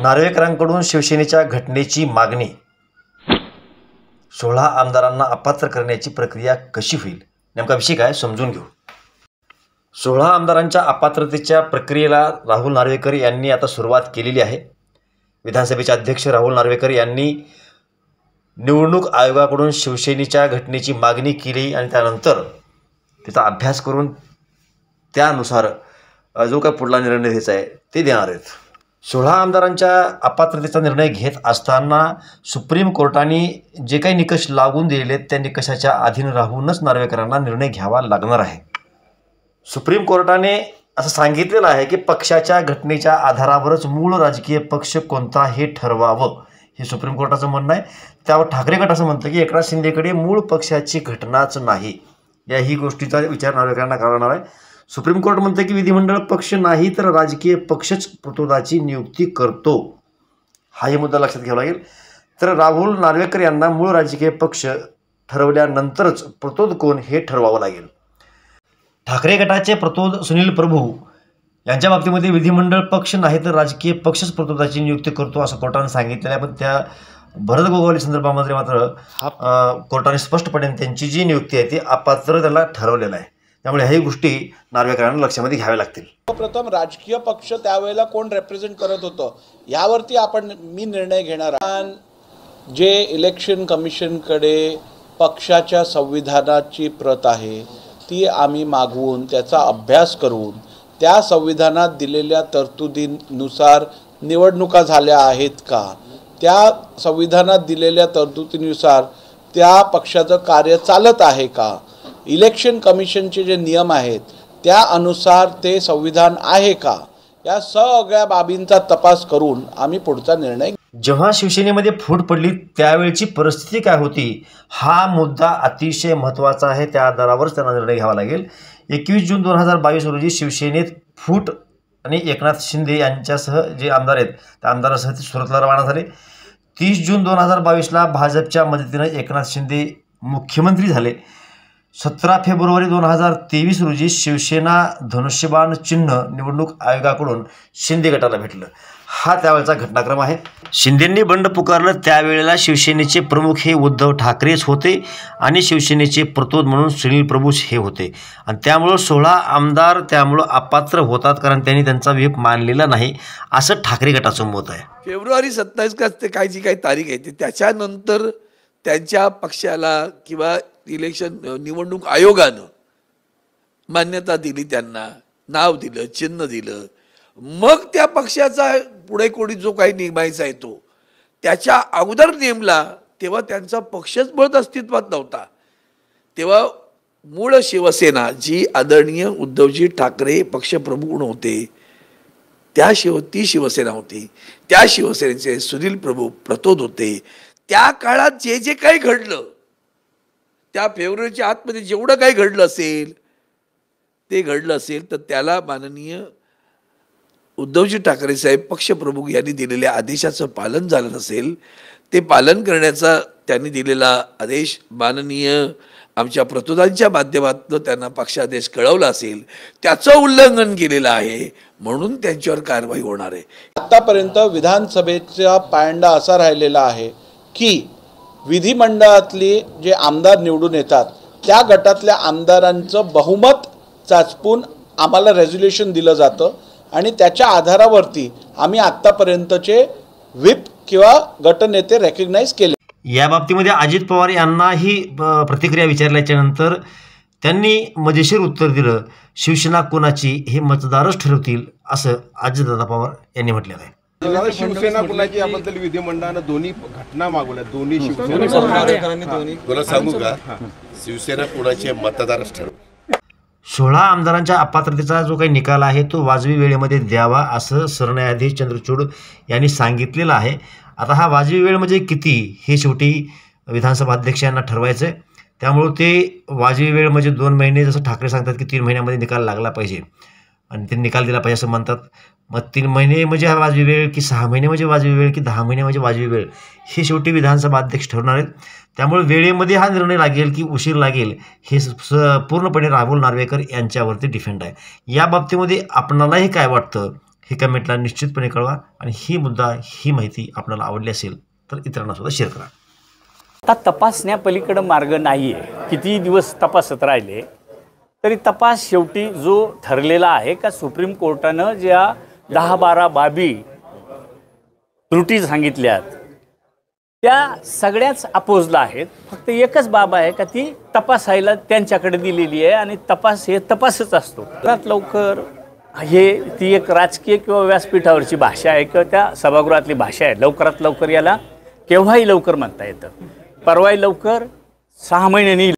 नार्वेकरांकडून शिवसेनेच्या घटनेची मागणी सोळा आमदारांना अपात्र करण्याची प्रक्रिया कशी होईल नेमका विषय काय समजून घेऊ सोळा आमदारांच्या अपात्रतेच्या प्रक्रियेला राहुल नार्वेकर यांनी आता सुरुवात केलेली आहे विधानसभेचे अध्यक्ष राहुल नार्वेकर यांनी निवडणूक आयोगाकडून शिवसेनेच्या घटनेची मागणी केली आणि त्यानंतर त्याचा अभ्यास करून त्यानुसार जो काय पुढला निर्णय घ्यायचा आहे ते देणार आहेत सोळा आमदारांच्या अपात्रतेचा निर्णय घेत असताना सुप्रीम कोर्टाने जे काही निकष लागून दिलेले त्या निकषाच्या अधीन राहूनच नार्वेकरांना निर्णय घ्यावा लागणार आहे सुप्रीम कोर्टाने असं सांगितलेलं आहे की पक्षाच्या घटनेच्या आधारावरच मूळ राजकीय पक्ष कोणता हे ठरवावं हे सुप्रीम कोर्टाचं म्हणणं आहे त्यावर ठाकरे गट असं म्हणतं की एकनाथ शिंदेकडे मूळ पक्षाची घटनाच नाही या ही गोष्टीचा विचार नार्वेकरांना करणार आहे सुप्रीम कोर्ट म्हणतं की विधिमंडळ पक्ष नाही तर राजकीय पक्षच प्रतोदाची नियुक्ती करतो हाही मुद्दा लक्षात घ्यावा लागेल तर राहुल नार्वेकर यांना मूळ राजकीय पक्ष ठरवल्यानंतरच प्रतोद कोण हे ठरवावं लागेल ठाकरे गटाचे प्रतोद सुनील प्रभू यांच्या बाबतीमध्ये विधिमंडळ पक्ष नाही तर राजकीय पक्षच प्रतोदाची नियुक्ती करतो असं कोर्टाने सांगितलेलं आहे पण त्या भरत गोगावली संदर्भामध्ये मात्र कोर्टाने स्पष्टपणे त्यांची जी नियुक्ती आहे ती अपात्र त्याला ठरवलेलं आहे त्यामुळे ह्याही गोष्टी नार्वेकरांना लक्षामध्ये घ्याव्या लागतील प्रथम राजकीय पक्ष त्यावेळेला कोण रेप्रेझेंट करत होतं यावरती आपण मी निर्णय घेणार जे इलेक्शन कमिशनकडे पक्षाच्या संविधानाची प्रत आहे ती आम्ही मागवून त्याचा अभ्यास करून त्या संविधानात दिलेल्या तरतुदीनुसार निवडणुका झाल्या आहेत का त्या संविधानात दिलेल्या तरतुदीनुसार त्या पक्षाचं कार्य चालत आहे का इलेक्शन कमिशनचे जे नियम आहेत त्या अनुसार ते संविधान आहे का या सगळ्या बाबींचा तपास करून आम्ही पुढचा निर्णय जेव्हा शिवसेनेमध्ये फूट पडली त्यावेळची परिस्थिती काय होती हा मुद्दा अतिशय महत्त्वाचा आहे त्या आधारावरच त्यांना निर्णय घ्यावा लागेल एकवीस जून दोन हजार बावीस रोजी शिवसेनेत फूट आणि एकनाथ शिंदे यांच्यासह जे आमदार आहेत त्या आमदारासह ते सुरतला रवाना झाले तीस जून दोन हजार बावीसला भाजपच्या मदतीनं एकनाथ शिंदे मुख्यमंत्री झाले सतरा फेब्रुवारी दोन हजार तेवीस रोजी शिवसेना धनुष्यबाण चिन्ह निवडणूक आयोगाकडून शिंदे गटाला भेटलं हा त्यावेळेचा घटनाक्रम आहे शिंदेंनी बंड पुकारलं त्यावेळेला शिवसेनेचे प्रमुख हे उद्धव ठाकरेच होते आणि शिवसेनेचे प्रतोद म्हणून सुनील प्रभूच हे होते आणि त्यामुळं सोळा आमदार त्यामुळं अपात्र होतात कारण त्यांनी त्यांचा व्हीप मानलेला नाही असं ठाकरे गटाचं मत आहे फेब्रुवारी सत्तावीस का काही काय जी काही तारीख आहे ते त्याच्यानंतर त्यांच्या पक्षाला किंवा इलेक्शन निवडणूक आयोगानं मान्यता दिली त्यांना नाव दिलं चिन्ह दिलं मग त्या पक्षाचा पुढे कोणी जो काही नेमायचा येतो त्याच्या अगोदर नेमला तेव्हा त्यांचा पक्षच बळत अस्तित्वात नव्हता तेव्हा मूळ शिवसेना जी आदरणीय उद्धवजी ठाकरे पक्षप्रमुख होते त्या शिव ती शिवसेना होती त्या शिवसेनेचे सुनील प्रभू प्रतोद होते त्या काळात जे जे काही घडलं त्या फेब्रुवारीच्या आतमध्ये जेवढं काही घडलं असेल ते घडलं असेल तर त्याला माननीय उद्धवजी ठाकरे साहेब पक्षप्रमुख यांनी दिलेल्या आदेशाचं पालन झालं नसेल ते पालन करण्याचा त्यांनी दिलेला आदेश माननीय आमच्या प्रतोदांच्या माध्यमातून त्यांना पक्षादेश कळवला असेल त्याचं उल्लंघन केलेलं आहे म्हणून त्यांच्यावर कारवाई होणार आहे आतापर्यंत विधानसभेचा पायंडा असा राहिलेला आहे की विधिमंडळातली जे आमदार निवडून येतात त्या गटातल्या आमदारांचं बहुमत चाचपून आम्हाला रेझोल्युशन दिलं जातं आणि त्याच्या आधारावरती आम्ही आत्तापर्यंतचे व्हीप किंवा गटनेते रेकग्नाईज केले या बाबतीमध्ये अजित पवार यांनाही प्रतिक्रिया विचारल्याच्या नंतर त्यांनी मजेशीर उत्तर दिलं शिवसेना कोणाची हे मतदारच ठरवतील असं अजितदादा पवार यांनी म्हटलेलं आहे शिवसेना कुणाची याबद्दल विधिमंडळानं दोन्ही घटना मागवल्या दोन्ही शिवसेना तुला सांगू का शिवसेना कुणाचे मतदारच ठरव सोळा आमदारांच्या अपात्रतेचा जो काही निकाल आहे तो वाजवी वेळेमध्ये द्यावा असं सरन्यायाधीश चंद्रचूड यांनी सांगितलेलं आहे आता हा वाजवी वेळ म्हणजे किती हे शेवटी विधानसभा अध्यक्षांना ठरवायचं आहे ते वाजवी वेळ म्हणजे दोन महिने जसं ठाकरे सांगतात की तीन महिन्यामध्ये निकाल लागला पाहिजे आणि ते निकाल दिला पाहिजे असं म्हणतात मग तीन महिने म्हणजे हा वाजवी वेळ की सहा महिने म्हणजे वाजवी वेळ की दहा महिने म्हणजे वाजवी वेळ हे शेवटी विधानसभा अध्यक्ष ठरणार आहेत त्यामुळे वेळेमध्ये हा निर्णय लागेल की उशीर लागेल हे पूर्णपणे राहुल नार्वेकर यांच्यावरती डिफेंड आहे या बाबतीमध्ये आपणालाही काय वाटतं हे कमेंटला निश्चितपणे कळवा आणि ही मुद्दा ही माहिती आपल्याला आवडली असेल तर इतरांनासुद्धा शेअर करा आता तपासण्यापलीकडं मार्ग नाही आहे किती दिवस तपासत राहिले तरी तपास शेवटी जो ठरलेला आहे का सुप्रीम कोर्टानं ज्या दहा बारा बाबी त्रुटी सांगितल्यात त्या सगळ्याच अपोजला आहेत फक्त एकच बाब आहे का ती तपासायला त्यांच्याकडे दिलेली आहे आणि तपास हे तपासच असतो त्यात लवकर हे ती एक राजकीय किंवा व्यासपीठावरची भाषा आहे किंवा त्या सभागृहातली भाषा आहे लवकरात लवकर याला केव्हाही लवकर म्हणता येतं परवाही लवकर सहा महिन्यांनी